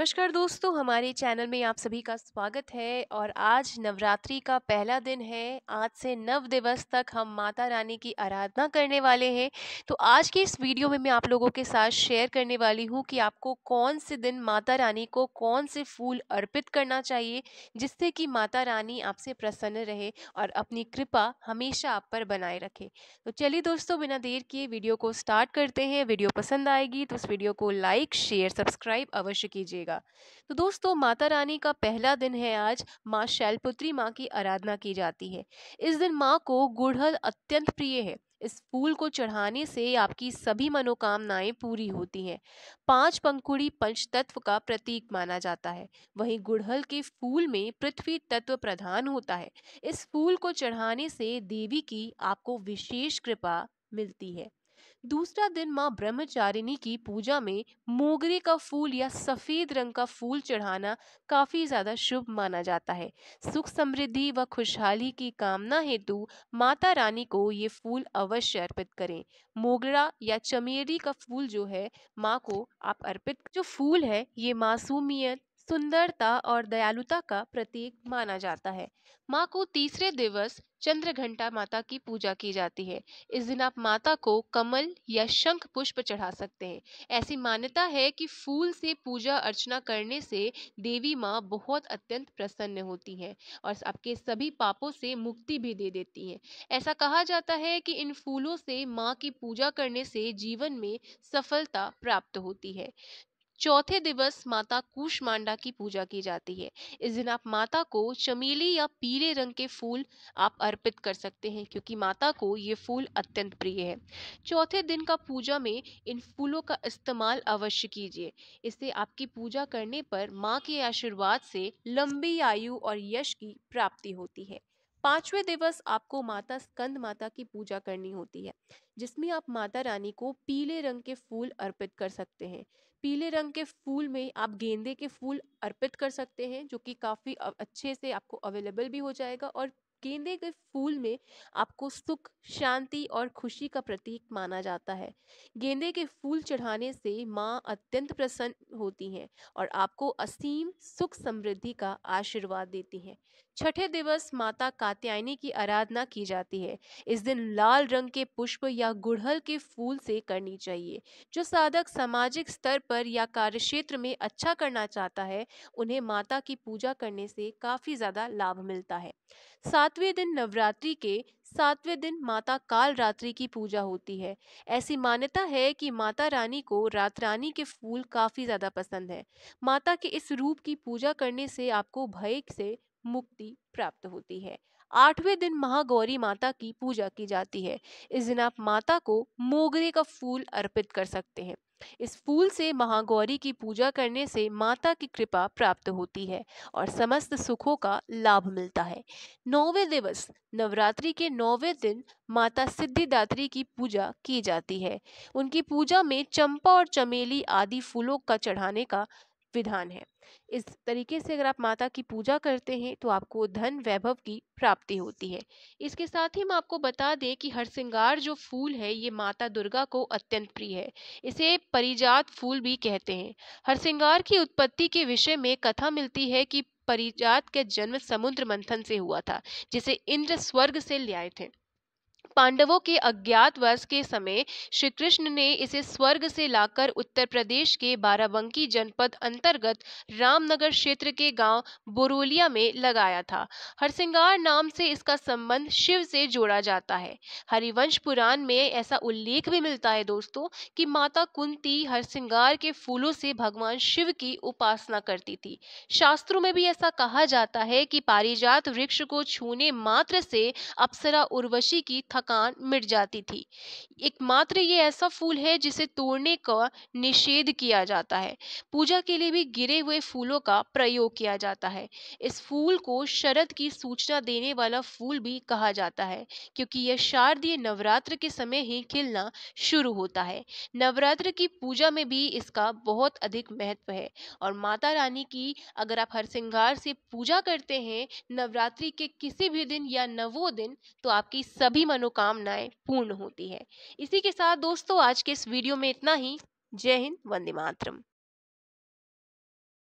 नमस्कार दोस्तों हमारे चैनल में आप सभी का स्वागत है और आज नवरात्रि का पहला दिन है आज से नव दिवस तक हम माता रानी की आराधना करने वाले हैं तो आज की इस वीडियो में मैं आप लोगों के साथ शेयर करने वाली हूँ कि आपको कौन से दिन माता रानी को कौन से फूल अर्पित करना चाहिए जिससे कि माता रानी आपसे प्रसन्न रहे और अपनी कृपा हमेशा आप पर बनाए रखे तो चलिए दोस्तों बिना देर किए वीडियो को स्टार्ट करते हैं वीडियो पसंद आएगी तो उस वीडियो को लाइक शेयर सब्सक्राइब अवश्य कीजिएगा जाएगा तो दोस्तों माता रानी का पहला दिन है आज माँ शैलपुत्री माँ की आराधना की जाती है इस दिन माँ को गुड़हल अत्यंत प्रिय है इस फूल को चढ़ाने से आपकी सभी मनोकामनाएं पूरी होती हैं पांच पंखुड़ी पंच तत्व का प्रतीक माना जाता है वहीं गुड़हल के फूल में पृथ्वी तत्व प्रधान होता है इस फूल को चढ़ाने से देवी की आपको विशेष कृपा मिलती है दूसरा दिन माँ ब्रह्मचारिणी की पूजा में मोगरे का फूल या सफ़ेद रंग का फूल चढ़ाना काफ़ी ज़्यादा शुभ माना जाता है सुख समृद्धि व खुशहाली की कामना हेतु माता रानी को ये फूल अवश्य अर्पित करें मोगरा या चमेली का फूल जो है माँ को आप अर्पित जो फूल है ये मासूमियत सुंदरता और दयालुता का प्रतीक माना जाता है माँ को तीसरे दिवस चंद्र घंटा माता की पूजा की जाती है इस दिन आप माता को कमल या शंख पुष्प चढ़ा सकते हैं ऐसी मान्यता है कि फूल से पूजा अर्चना करने से देवी माँ बहुत अत्यंत प्रसन्न होती हैं और आपके सभी पापों से मुक्ति भी दे देती हैं ऐसा कहा जाता है कि इन फूलों से माँ की पूजा करने से जीवन में सफलता प्राप्त होती है चौथे दिवस माता कूशमांडा की पूजा की जाती है इस दिन आप माता को चमेली या पीले रंग के फूल आप अर्पित कर सकते हैं क्योंकि माता को ये फूल अत्यंत प्रिय है चौथे दिन का पूजा में इन फूलों का इस्तेमाल अवश्य कीजिए इससे आपकी पूजा करने पर माँ के आशीर्वाद से लंबी आयु और यश की प्राप्ति होती है पांचवें दिवस आपको माता स्कंद माता की पूजा करनी होती है जिसमें आप माता रानी को पीले रंग के फूल अर्पित कर सकते हैं पीले रंग के फूल में आप गेंदे के फूल अर्पित कर सकते हैं जो कि काफ़ी अच्छे से आपको अवेलेबल भी हो जाएगा और गेंदे के फूल में आपको सुख शांति और खुशी का प्रतीक माना जाता है गेंदे के फूल चढ़ाने से माँ अत्यंत प्रसन्न होती हैं और आपको असीम सुख समृद्धि का आशीर्वाद देती हैं छठे दिवस माता कात्यायनी की आराधना की जाती है इस दिन लाल रंग के पुष्प या गुड़हल के फूल से करनी चाहिए जो साधक सामाजिक स्तर पर या कार्य क्षेत्र में अच्छा करना चाहता है उन्हें माता की पूजा करने से काफी ज्यादा लाभ मिलता है सातवें दिन नवरात्रि के सातवें दिन माता काल रात्रि की पूजा होती है ऐसी मान्यता है कि माता रानी को रात रानी के फूल काफी ज्यादा पसंद है माता के इस रूप की पूजा करने से आपको भय से मुक्ति प्राप्त होती है आठवें दिन महागौरी माता की पूजा की जाती है इस दिन आप माता को मोगरे का फूल अर्पित कर सकते हैं इस फूल से महागौरी की पूजा करने से माता की कृपा प्राप्त होती है और समस्त सुखों का लाभ मिलता है नौवे दिवस नवरात्रि के नौवे दिन माता सिद्धिदात्री की पूजा की जाती है उनकी पूजा में चंपा और चमेली आदि फूलों का चढ़ाने का विधान है इस तरीके से अगर आप माता की पूजा करते हैं तो आपको धन वैभव की प्राप्ति होती है इसके साथ ही हम आपको बता दें कि हर श्रृंगार जो फूल है ये माता दुर्गा को अत्यंत प्रिय है इसे परिजात फूल भी कहते हैं हर श्रृंगार की उत्पत्ति के विषय में कथा मिलती है कि परिजात का जन्म समुद्र मंथन से हुआ था जिसे इंद्र स्वर्ग से ले आए थे पांडवों के अज्ञातवास के समय श्री कृष्ण ने इसे स्वर्ग से लाकर उत्तर प्रदेश के बाराबंकी जनपद अंतर्गत रामनगर क्षेत्र के गांव बुरुलिया में लगाया था हरसिंगार नाम से इसका संबंध शिव से जोड़ा जाता है हरिवंश पुराण में ऐसा उल्लेख भी मिलता है दोस्तों कि माता कुंती हरसिंगार के फूलों से भगवान शिव की उपासना करती थी शास्त्रों में भी ऐसा कहा जाता है कि पारिजात वृक्ष को छूने मात्र से अप्सरा उर्वशी की थकान मिट जाती थी एकमात्र ये ऐसा फूल है जिसे तोड़ने का निषेध किया जाता है पूजा के लिए भी गिरे हुए फूलों का प्रयोग किया जाता है इस फूल को शरद की सूचना देने वाला फूल भी कहा जाता है क्योंकि यह शारदीय नवरात्र के समय ही खिलना शुरू होता है नवरात्र की पूजा में भी इसका बहुत अधिक महत्व है और माता रानी की अगर आप हर श्रृंगार से पूजा करते हैं नवरात्रि के किसी भी दिन या नवो दिन तो आपकी सभी मनो मनोकामनाएं पूर्ण होती है इसी के साथ दोस्तों आज के इस वीडियो में इतना ही जय हिंद वंदे मातरम